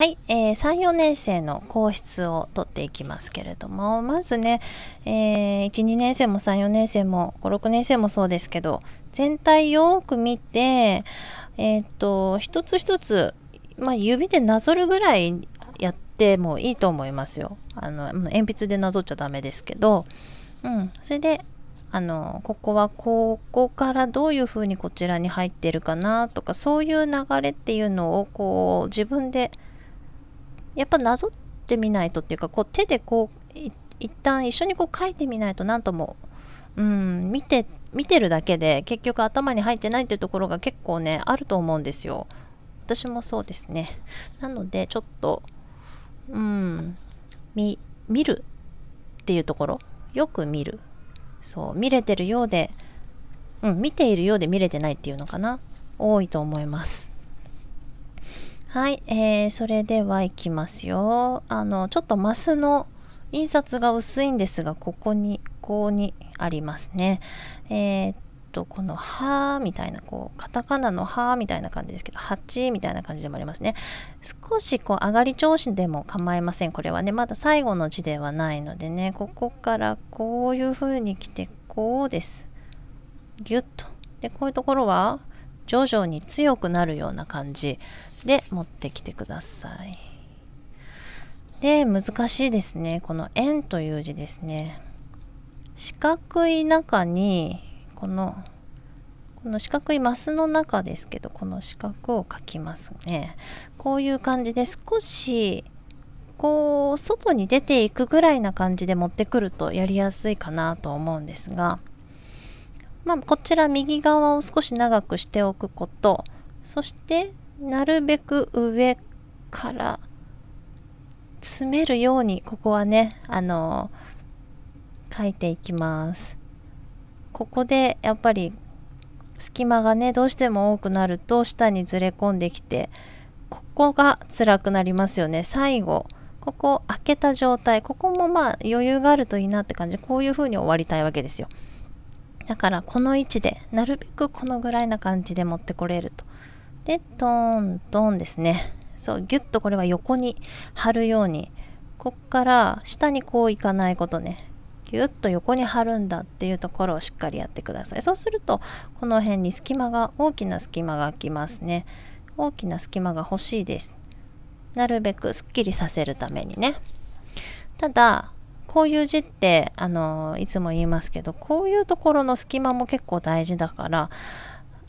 はい、えー、3、4年生の皇室を取っていきますけれども、まずね、えー、1、2年生も3、4年生も5、6年生もそうですけど、全体よく見て、えー、っと、一つ一つ、まあ、指でなぞるぐらいやってもいいと思いますよ。あの、鉛筆でなぞっちゃダメですけど、うん、それで、あのここはここからどういうふうにこちらに入ってるかなとかそういう流れっていうのをこう自分でやっぱなぞってみないとっていうかこう手でこう一旦一緒にこう書いてみないと何とも、うん、見て見てるだけで結局頭に入ってないっていうところが結構ねあると思うんですよ。私もそうですね。なのでちょっと、うん、見るっていうところよく見るそう見れてるようで、うん、見ているようで見れてないっていうのかな多いと思います。はい、えー、それではいきますよ。あの、ちょっとマスの印刷が薄いんですが、ここに、こうにありますね。えー、っと、この、はみたいな、こう、カタカナのはみたいな感じですけど、8みたいな感じでもありますね。少し、こう、上がり調子でも構いません。これはね、まだ最後の字ではないのでね、ここからこういう風に来て、こうです。ぎゅっと。で、こういうところは、徐々に強くなるような感じで持ってきてくださいで難しいですねこの円という字ですね四角い中にこのこの四角いマスの中ですけどこの四角を描きますねこういう感じで少しこう外に出ていくぐらいな感じで持ってくるとやりやすいかなと思うんですがまあ、こちら右側を少し長くしておくことそしてなるべく上から詰めるようにここはねあの書いていきますここでやっぱり隙間がねどうしても多くなると下にずれ込んできてここが辛くなりますよね最後ここ開けた状態ここもまあ余裕があるといいなって感じこういう風に終わりたいわけですよだからこの位置でなるべくこのぐらいな感じで持ってこれるとでトントンですねそうギュッとこれは横に貼るようにこっから下にこういかないことねギュッと横に貼るんだっていうところをしっかりやってくださいそうするとこの辺に隙間が大きな隙間が空きますね大きな隙間が欲しいですなるべくすっきりさせるためにねただこういう字ってあのいつも言いますけどこういうところの隙間も結構大事だから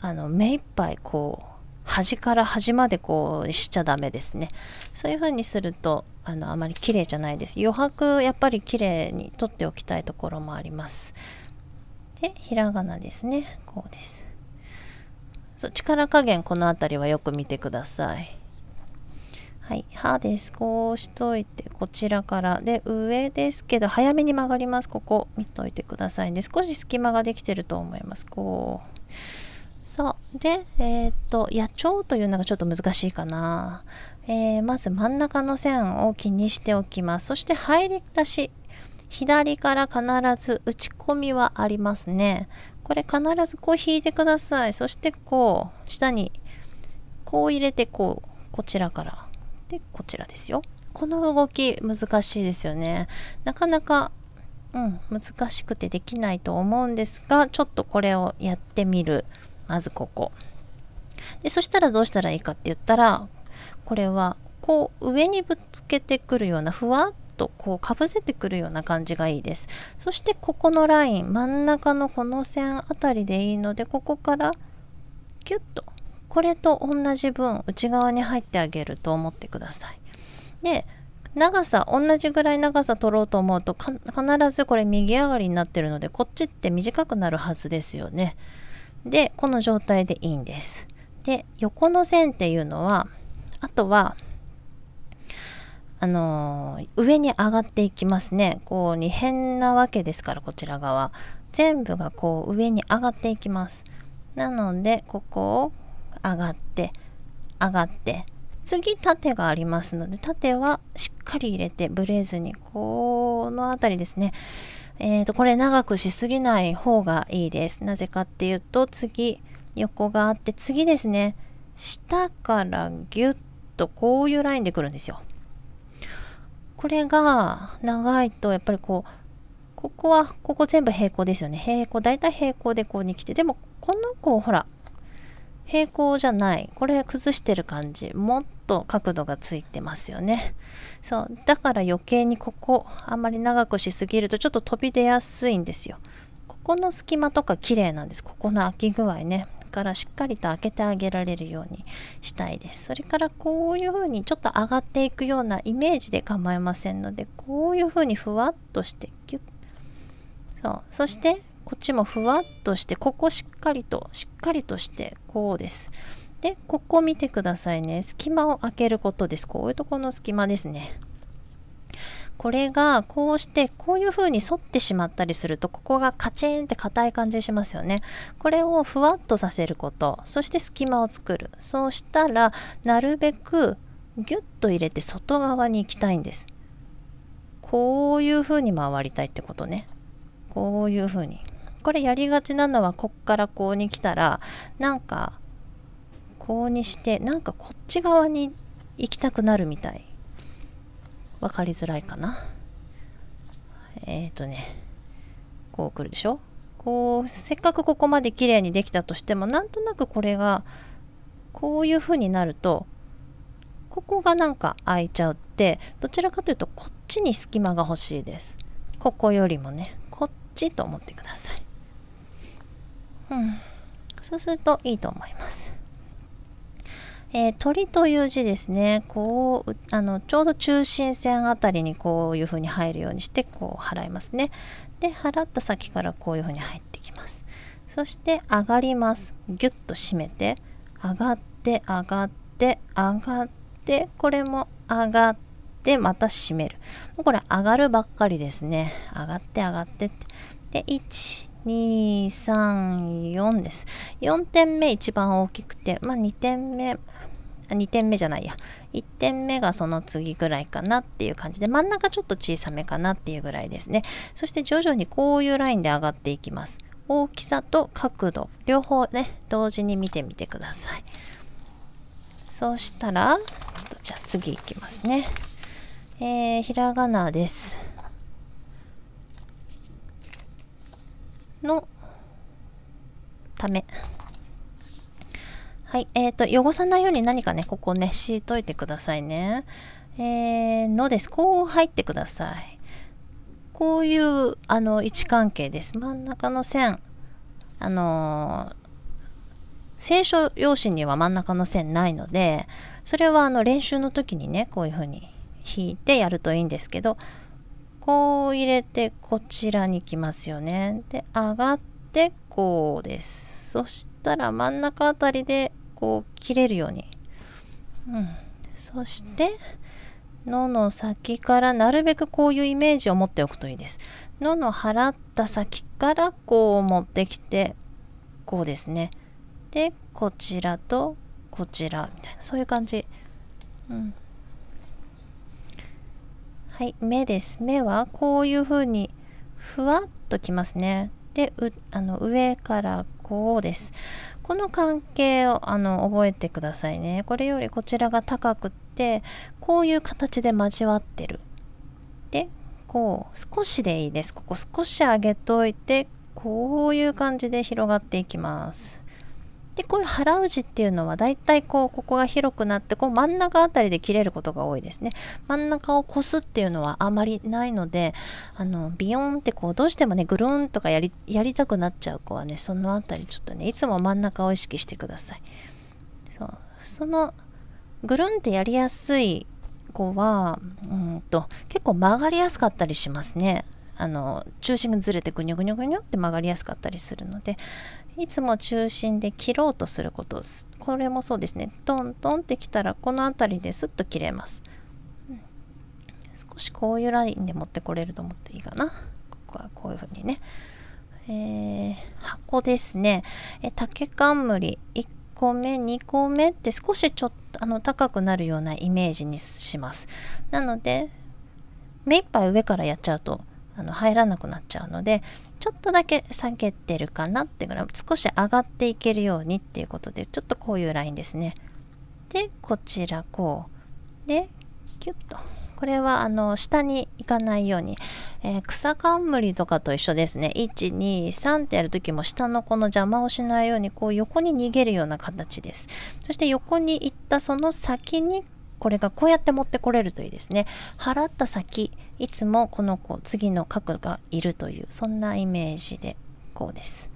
あの目いっぱいこう端から端までこうしちゃダメですねそういう風にするとあのあまり綺麗じゃないです余白やっぱり綺麗に取っておきたいところもありますでひらがなですねこうですそう力加減この辺りはよく見てくださいはい、歯ですこうしといてこちらからで上ですけど早めに曲がりますここ見といてくださいね少し隙間ができてると思いますこうそうでえっ、と野鳥というのがちょっと難しいかな、えー、まず真ん中の線を気にしておきますそして入り出し左から必ず打ち込みはありますねこれ必ずこう引いてくださいそしてこう下にこう入れてこうこちらからでこちらですよこの動き難しいですよねなかなかうん難しくてできないと思うんですがちょっとこれをやってみるまずここでそしたらどうしたらいいかって言ったらこれはこう上にぶつけてくるようなふわっとこうかぶせてくるような感じがいいですそしてここのライン真ん中のこの線あたりでいいのでここからキュッとこれと同じ分内側に入ってあげると思ってくださいで長さ同じぐらい長さ取ろうと思うと必ずこれ右上がりになってるのでこっちって短くなるはずですよねでこの状態でいいんです。で横の線っていうのはあとはあのー、上に上がっていきますねこう二辺なわけですからこちら側全部がこう上に上がっていきますなのでここを上がって上がって次縦がありますので縦はしっかり入れてブレずにこの辺りですねえー、と、これ長くしすぎない方がいいです。なぜかっていうと、次、横があって、次ですね、下からギュッとこういうラインでくるんですよ。これが長いと、やっぱりこう、ここは、ここ全部平行ですよね。平行、大体平行でこうに来て、でも、この子、ほら、平行じゃないこれ崩してる感じもっと角度がついてますよねそうだから余計にここあんまり長くしすぎるとちょっと飛び出やすいんですよここの隙間とか綺麗なんですここの開き具合ねからしっかりと開けてあげられるようにしたいですそれからこういう風にちょっと上がっていくようなイメージで構いませんのでこういう風にふわっとしてキュッそうそしてこっちもふわっとしてここしっかりとしっかりとしてこうですでここ見てくださいね隙間を開けることですこういうとこの隙間ですねこれがこうしてこういう風に反ってしまったりするとここがカチンって硬い感じしますよねこれをふわっとさせることそして隙間を作るそうしたらなるべくギュッと入れて外側に行きたいんですこういう風に回りたいってことねこういう風にこれやりがちなのはこっからこうに来たらなんかこうにしてなんかこっち側に行きたくなるみたい分かりづらいかなえっ、ー、とねこう来るでしょこうせっかくここまで綺麗にできたとしてもなんとなくこれがこういう風になるとここがなんか開いちゃうってどちらかというとこっちに隙間が欲しいですここよりもねこっちと思ってくださいうん、そうするといいと思います。えー、鳥という字ですねこうあのちょうど中心線あたりにこういう風に入るようにしてこう払いますねで払った先からこういう風に入ってきますそして上がりますギュッと締めて上がって上がって上がってこれも上がってまた締めるもうこれ上がるばっかりですね上がって上がってってで1 234です。4点目一番大きくて、まあ、2点目、2点目じゃないや。1点目がその次ぐらいかなっていう感じで、真ん中ちょっと小さめかなっていうぐらいですね。そして徐々にこういうラインで上がっていきます。大きさと角度、両方ね、同時に見てみてください。そうしたら、ちょっとじゃあ次いきますね。えー、ひらがなです。のためはい、えっ、ー、と、汚さないように何かね、ここね、敷いといてくださいね。えー、のです。こう入ってください。こういうあの位置関係です。真ん中の線、あのー、聖書用紙には真ん中の線ないので、それはあの練習の時にね、こういうふうに引いてやるといいんですけど、こう入れてこちらに来ますよねで上がってこうですそしたら真ん中あたりでこう切れるように、うん、そしてのの先からなるべくこういうイメージを持っておくといいですのの払った先からこう持ってきてこうですねでこちらとこちらみたいなそういう感じ、うんはい目です目はこういうふうにふわっときますねであの上からこうですこの関係をあの覚えてくださいねこれよりこちらが高くってこういう形で交わってるでこう少しでいいですここ少し上げといてこういう感じで広がっていきますでこういう腹ちっていうのはだいたいこうここが広くなってこう真ん中あたりで切れることが多いですね真ん中をこすっていうのはあまりないのであのビヨンってこうどうしてもねぐるんとかやりやりたくなっちゃう子はねそのあたりちょっとねいつも真ん中を意識してくださいそうそのぐるんってやりやすい子はうんと結構曲がりやすかったりしますねあの中心がずれてぐにょぐにょぐにょって曲がりやすかったりするのでいつも中心で切ろうとすることすこれもそうですねトントンってきたらこの辺りですっと切れます、うん、少しこういうラインで持ってこれると思っていいかなここはこういう風にね、えー、箱ですね、え竹冠1個目2個目って少しちょっとあの高くなるようなイメージにしますなので目いっぱい上からやっちゃうとあの入らなくなっちゃうのでちょっとだけ下げてるかなってぐらい少し上がっていけるようにっていうことでちょっとこういうラインですねでこちらこうでキュッとこれはあの下に行かないように、えー、草冠とかと一緒ですね123ってやる時も下のこの邪魔をしないようにこう横に逃げるような形ですそして横に行ったその先にこれがこうやって持ってこれるといいですね払った先いつもこの子次の角がいるというそんなイメージでこうです。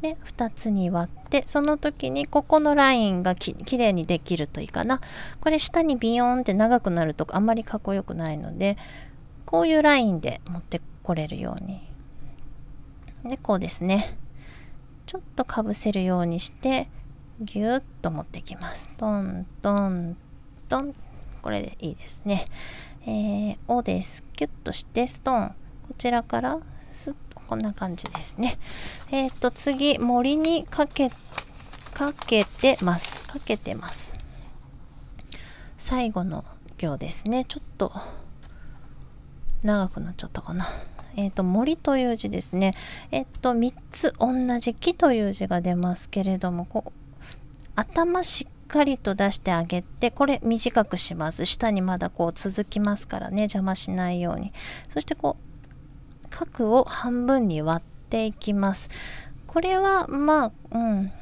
で2つに割ってその時にここのラインがききれいにできるといいかなこれ下にビヨーンって長くなるとあんまりかっこよくないのでこういうラインで持ってこれるようにでこうですねちょっとかぶせるようにしてギュッと持ってきますトントントンこれでいいですねえー、をです。キュッとしてストーン。こちらからスッとこんな感じですね。えっ、と、次、森にかけ、かけてます。かけてます。最後の行ですね。ちょっと長くなっちゃったかな。えっ、と、森という字ですね。えっ、ー、と、3つ同じ木という字が出ますけれども、こう、頭しかりと出してあげてこれ短くします下にまだこう続きますからね邪魔しないようにそしてこう角を半分に割っていきますこれはまあうん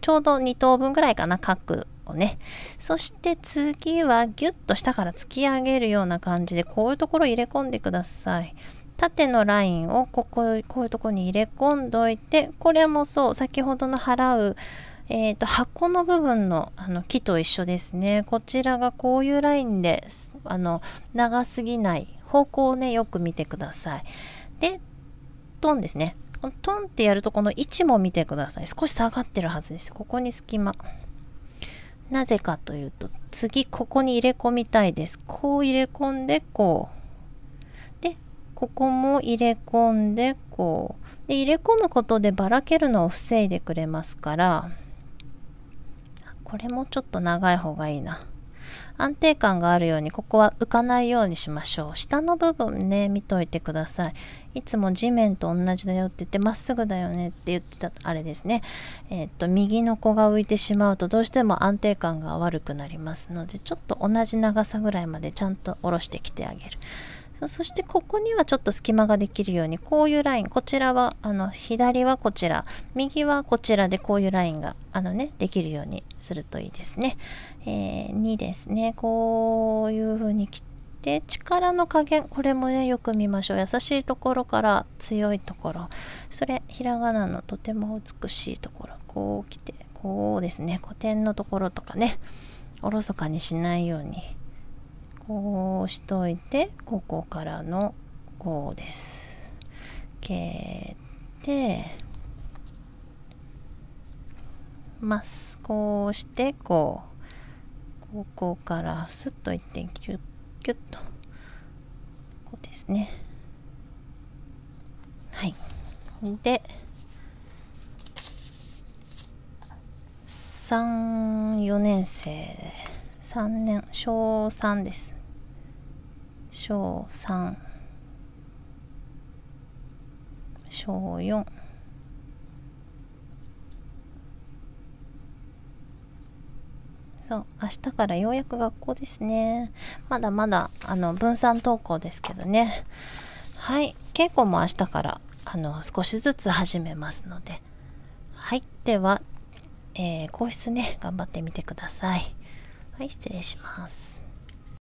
ちょうど2等分ぐらいかな角をねそして次はギュッと下から突き上げるような感じでこういうところ入れ込んでください縦のラインをこここういうとこに入れ込んどいてこれもそう先ほどの払うえーと、箱の部分のあの木と一緒ですねこちらがこういうラインであの長すぎない方向をねよく見てくださいでトンですねトンってやるとこの位置も見てください少し下がってるはずですここに隙間なぜかというと次ここに入れ込みたいですこう入れ込んでこうでここも入れ込んでこうで入れ込むことでばらけるのを防いでくれますからこれもちょっと長い方がいいな安定感があるようにここは浮かないようにしましょう下の部分ね見といてくださいいつも地面と同じだよって言ってまっすぐだよねって言ってたあれですねえー、っと右の子が浮いてしまうとどうしても安定感が悪くなりますのでちょっと同じ長さぐらいまでちゃんと下ろしてきてあげるそしてここにはちょっと隙間ができるようにこういうラインこちらはあの左はこちら右はこちらでこういうラインがあのねできるようにするといいですね。えー、2ですねこういう風に切って力の加減これもねよく見ましょう優しいところから強いところそれひらがなのとても美しいところこう来てこうですね古典のところとかねおろそかにしないように。こうしといてここからのこうです蹴ってますこうしてこうここからスッといってキュッキュッとこうですねはいで34年生3年小3です小3小4そう明日からようやく学校ですねまだまだあの分散登校ですけどねはい稽古も明日からあの少しずつ始めますのではいでは、えー、皇室ね頑張ってみてくださいはい失礼します